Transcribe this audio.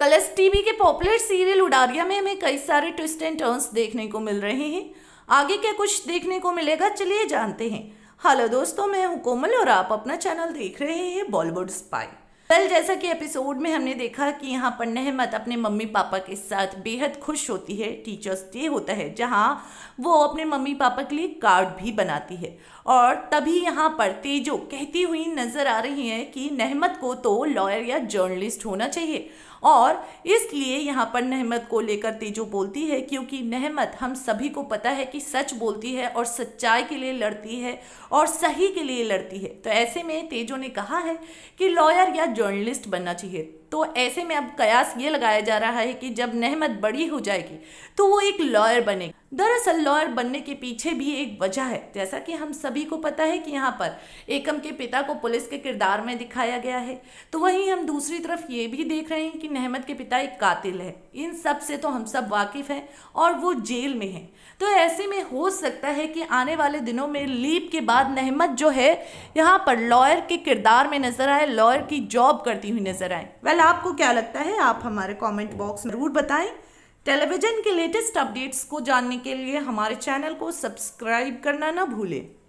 colours TV के popular serial Udaariyaan में हमें कई सारे ट्विस्ट एंड टर्न्स देखने को मिल रहे हैं आगे क्या कुछ देखने को मिलेगा चलिए जानते हैं हेलो दोस्तों मैं हूं कोमल और आप अपना चैनल देख रहे हैं बॉलीवुड स्पाई कल जैसा कि एपिसोड में हमने देखा कि यहाँ पर नहमत अपने मम्मी पापा के साथ बेहद खुश होती है टीचर्स डे होता है जहाँ वो अपने मम्मी पापा के लिए कार्ड भी बनाती है और तभी यहाँ पर तेजो कहती हुई नज़र आ रही है कि नहमत को तो लॉयर या जर्नलिस्ट होना चाहिए और इसलिए यहाँ पर नहमत को लेकर तेजो बोलती है क्योंकि नहमत हम सभी को पता है कि सच बोलती है और सच्चाई के लिए लड़ती है और सही के लिए लड़ती है तो ऐसे में तेजो ने कहा है कि लॉयर या जर्नलिस्ट बनना चाहिए तो ऐसे में अब कयास ये लगाया जा रहा है कि जब नहमत बड़ी हो जाएगी तो वो एक लॉयर बनेगी दरअसल लॉयर बनने के पीछे भी एक वजह है जैसा कि हम सभी को पता है कि यहाँ पर एकम के पिता को पुलिस के किरदार में दिखाया गया है तो वहीं हम दूसरी तरफ ये भी देख रहे हैं कि नहमत के पिता एक कातिल है इन सब से तो हम सब वाकिफ़ हैं और वो जेल में हैं तो ऐसे में हो सकता है कि आने वाले दिनों में लीप के बाद नहमत जो है यहाँ पर लॉयर के किरदार में नज़र आए लॉयर की जॉब जॉब करती हुई नजर आए वेल well, आपको क्या लगता है आप हमारे कमेंट बॉक्स में जरूर बताएं टेलीविजन के लेटेस्ट अपडेट्स को जानने के लिए हमारे चैनल को सब्सक्राइब करना ना भूलें